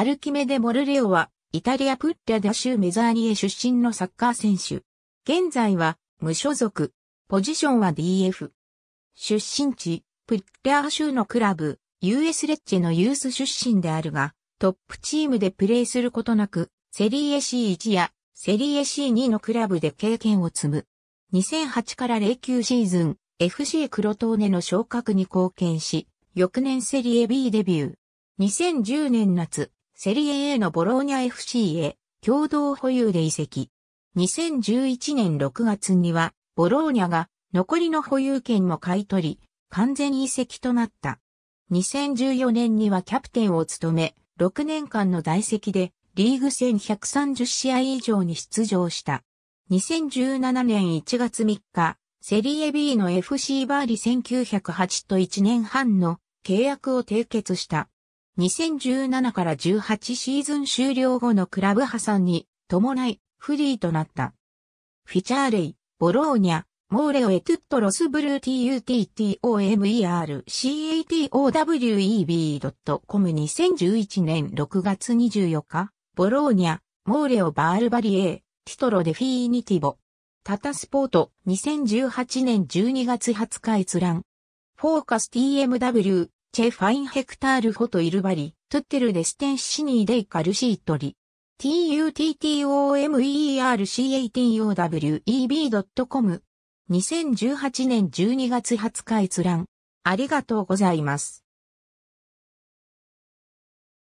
アルキメデ・モルレオは、イタリア・プッリャダ州メザーニエ出身のサッカー選手。現在は、無所属。ポジションは DF。出身地、プッリャ州のクラブ、US レッチェのユース出身であるが、トップチームでプレーすることなく、セリエ C1 やセリエ C2 のクラブで経験を積む。2008から09シーズン、FC クロトーネの昇格に貢献し、翌年セリエ B デビュー。2010年夏、セリエ A のボローニャ FC へ共同保有で移籍。2011年6月には、ボローニャが残りの保有権も買い取り、完全移籍となった。2014年にはキャプテンを務め、6年間の在籍でリーグ戦130試合以上に出場した。2017年1月3日、セリエ B の FC バーリ1908と1年半の契約を締結した。2017から18シーズン終了後のクラブ破産に伴いフリーとなった。フィチャーレイ、ボローニャ、モーレオエトゥットロスブルー TUTTOMERCATOWEB.com2011 年6月24日、ボローニャ、モーレオバールバリエティトロデフィーニティボ。タタスポート2018年12月20日閲覧。フォーカス TMW チェファインヘクタールホトイルバリ、トゥッテルデステンシニーデイカルシートリ。t u t t o m e r c a t o w e b c o m 2 0 1 8年12月20日閲覧。ありがとうございます。